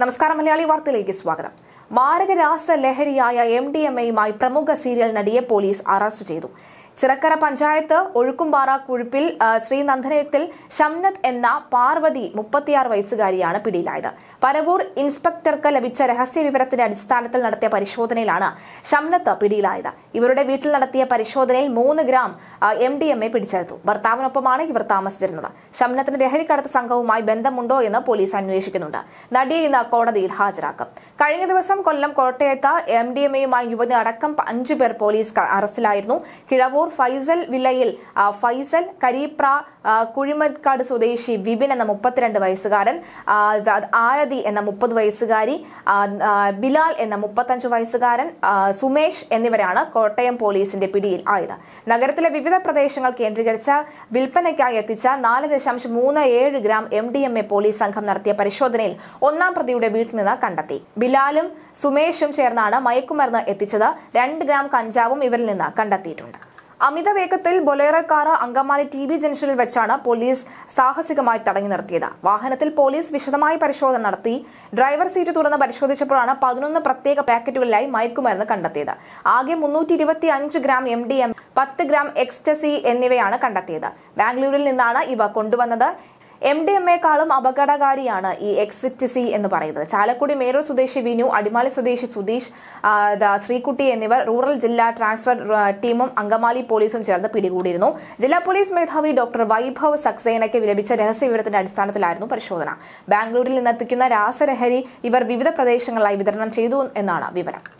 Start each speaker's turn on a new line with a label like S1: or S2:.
S1: നമസ്കാരം മലയാളി വാർത്തയിലേക്ക് സ്വാഗതം മാരകരാസ ലഹരിയായ എം ഡി എം എയുമായി പ്രമുഖ സീരിയൽ നടിയെ പോലീസ് അറസ്റ്റ് ചെയ്തു ചിറക്കര പഞ്ചായത്ത് ഒഴുക്കുംപാറ കുഴിപ്പിൽ ശ്രീനന്ദനത്തിൽ ഷംനത് എന്ന പാർവതി മുപ്പത്തിയാറ് വയസ്സുകാരിയാണ് പിടിയിലായത് പരവൂർ ഇൻസ്പെക്ടർക്ക് ലഭിച്ച രഹസ്യ വിവരത്തിന്റെ അടിസ്ഥാനത്തിൽ നടത്തിയ പരിശോധനയിലാണ് ഷംനത്ത് പിടിയിലായത് ഇവരുടെ വീട്ടിൽ നടത്തിയ പരിശോധനയിൽ മൂന്ന് gram M D M A പിടിച്ചെടുത്തു ഭർത്താവിനൊപ്പമാണ് ഇവർ താമസിച്ചിരുന്നത് ഷംനത്തിന് ലഹരിക്കടത്ത് സംഘവുമായി ബന്ധമുണ്ടോ എന്ന് പോലീസ് അന്വേഷിക്കുന്നുണ്ട് നടിയെ ഇന്ന് കോടതിയിൽ ഹാജരാക്കും കഴിഞ്ഞ ദിവസം കൊല്ലം കോട്ടയത്ത് എം ഡി എം എയുമായി യുവതി അടക്കം അഞ്ചു പേർ പോലീസ് അറസ്റ്റിലായിരുന്നു കിഴവൂർ ഫൈസൽ വിലയിൽ ഫൈസൽ കരീപ്ര കുഴിമക്കാട് സ്വദേശി വിപിൻ എന്ന മുപ്പത്തിരണ്ട് വയസ്സുകാരൻ ആരതി എന്ന മുപ്പത് വയസ്സുകാരി ബിലാൽ എന്ന മുപ്പത്തഞ്ച് വയസ്സുകാരൻ സുമേഷ് എന്നിവരാണ് കോട്ടയം പോലീസിന്റെ പിടിയിൽ ആയത് നഗരത്തിലെ വിവിധ പ്രദേശങ്ങൾ കേന്ദ്രീകരിച്ച വിൽപ്പനയ്ക്കായി എത്തിച്ച നാല് ദശാംശം മൂന്ന് ഏഴ് gram M D M A police സംഘം നടത്തിയ പരിശോധനയിൽ ഒന്നാം പ്രതിയുടെ വീട്ടിൽ നിന്ന് കണ്ടെത്തി ബിലാലും സുമേഷും ചേർന്നാണ് മയക്കുമരുന്ന് എത്തിച്ചത് രണ്ട് ഗ്രാം കഞ്ചാവും ഇവരിൽ നിന്ന് കണ്ടെത്തിയിട്ടുണ്ട് അമിത വേഗത്തിൽ Bolero car Angamaly T B ജംഗ്ഷനിൽ വെച്ചാണ് പോലീസ് സാഹസികമായി തടഞ്ഞു നിർത്തിയത് വാഹനത്തിൽ പോലീസ് വിശദമായി പരിശോധന നടത്തി ഡ്രൈവർ സീറ്റ് തുറന്ന് പരിശോധിച്ചപ്പോഴാണ് പതിനൊന്ന് പ്രത്യേക പാക്കറ്റുകളിലായി മയക്കുമരുന്ന് കണ്ടെത്തിയത് ആകെ മുന്നൂറ്റി ഇരുപത്തി അഞ്ച് ഗ്രാം എം ഡി എം പത്ത് ഗ്രാം എക്സ്റ്റസി എന്നിവയാണ് കണ്ടെത്തിയത് ബാംഗ്ലൂരിൽ നിന്നാണ് ഇവ കൊണ്ടുവന്നത് എം ഡി എം എക്കാളും അപകടകാരിയാണ് ഈ സി എന്ന് പറയുന്നത് ചാലക്കുടി മേരൂർ സ്വദേശി വിനു അടിമാലി സ്വദേശി സുധീഷ് ശ്രീകുട്ടി എന്നിവർ റൂറൽ ജില്ലാ ട്രാൻസ്ഫർ ടീമും അങ്കമാലി പോലീസും ചേർന്ന് പിടികൂടിയിരുന്നു ജില്ലാ പോലീസ് മേധാവി ഡോക്ടർ വൈഭവ് സക്സേനയ്ക്ക് രഹസ്യ വിവരത്തിന്റെ അടിസ്ഥാനത്തിലായിരുന്നു പരിശോധന ബാംഗ്ലൂരിൽ നിന്നെത്തിക്കുന്ന രാസലഹരി ഇവർ വിവിധ പ്രദേശങ്ങളിലായി വിതരണം ചെയ്തു എന്നാണ് വിവരം